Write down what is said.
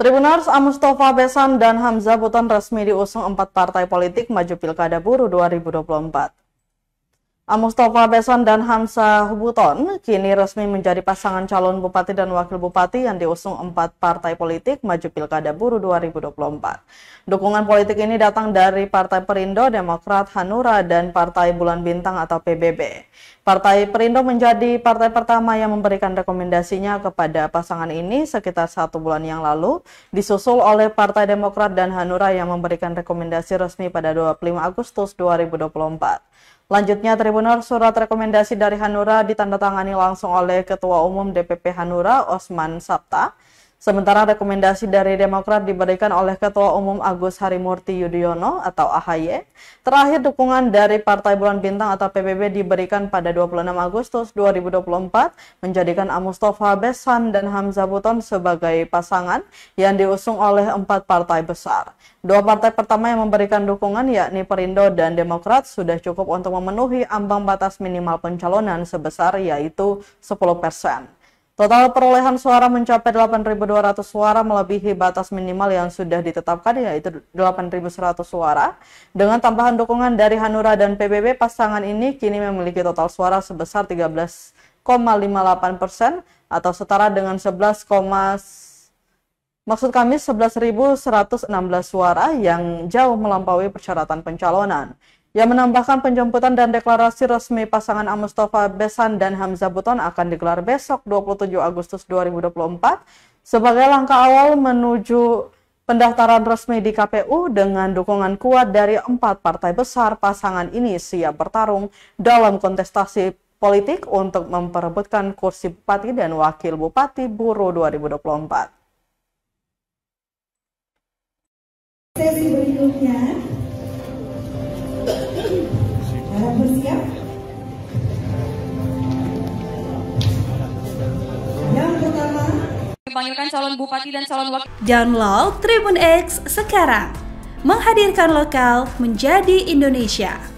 Tribunars Amustofa Besan dan Hamzah Buton resmi diusung empat partai politik maju Pilkada Buru 2024. Amustafa Beson dan Hamsa Hubuton kini resmi menjadi pasangan calon bupati dan wakil bupati yang diusung empat partai politik maju Pilkada Buru 2024. Dukungan politik ini datang dari Partai Perindo, Demokrat, Hanura, dan Partai Bulan Bintang atau PBB. Partai Perindo menjadi partai pertama yang memberikan rekomendasinya kepada pasangan ini sekitar satu bulan yang lalu, disusul oleh Partai Demokrat dan Hanura yang memberikan rekomendasi resmi pada 25 Agustus 2024. Lanjutnya, Tribunal surat rekomendasi dari Hanura ditandatangani langsung oleh Ketua Umum DPP Hanura, Osman Sabta. Sementara rekomendasi dari Demokrat diberikan oleh Ketua Umum Agus Harimurti Yudhoyono atau AHY. E. Terakhir dukungan dari Partai Bulan Bintang atau PBB diberikan pada 26 Agustus 2024 menjadikan Amustofa Besan dan Hamzah Buton sebagai pasangan yang diusung oleh empat partai besar. Dua partai pertama yang memberikan dukungan yakni Perindo dan Demokrat sudah cukup untuk memenuhi ambang batas minimal pencalonan sebesar yaitu 10 persen. Total perolehan suara mencapai 8.200 suara melebihi batas minimal yang sudah ditetapkan yaitu 8.100 suara. Dengan tambahan dukungan dari Hanura dan PBB, pasangan ini kini memiliki total suara sebesar 13,58 persen atau setara dengan 11, maksud kami 11.116 suara yang jauh melampaui persyaratan pencalonan yang menambahkan penjemputan dan deklarasi resmi pasangan Amustafa Besan dan Hamzah Buton akan digelar besok 27 Agustus 2024 sebagai langkah awal menuju pendaftaran resmi di KPU dengan dukungan kuat dari empat partai besar pasangan ini siap bertarung dalam kontestasi politik untuk memperebutkan kursi bupati dan wakil bupati Buru 2024. Sesi berikutnya siap? Ya. Yang pertama, panggilkan calon bupati dan calon wakil. Download Tribun X sekarang. Menghadirkan lokal menjadi Indonesia.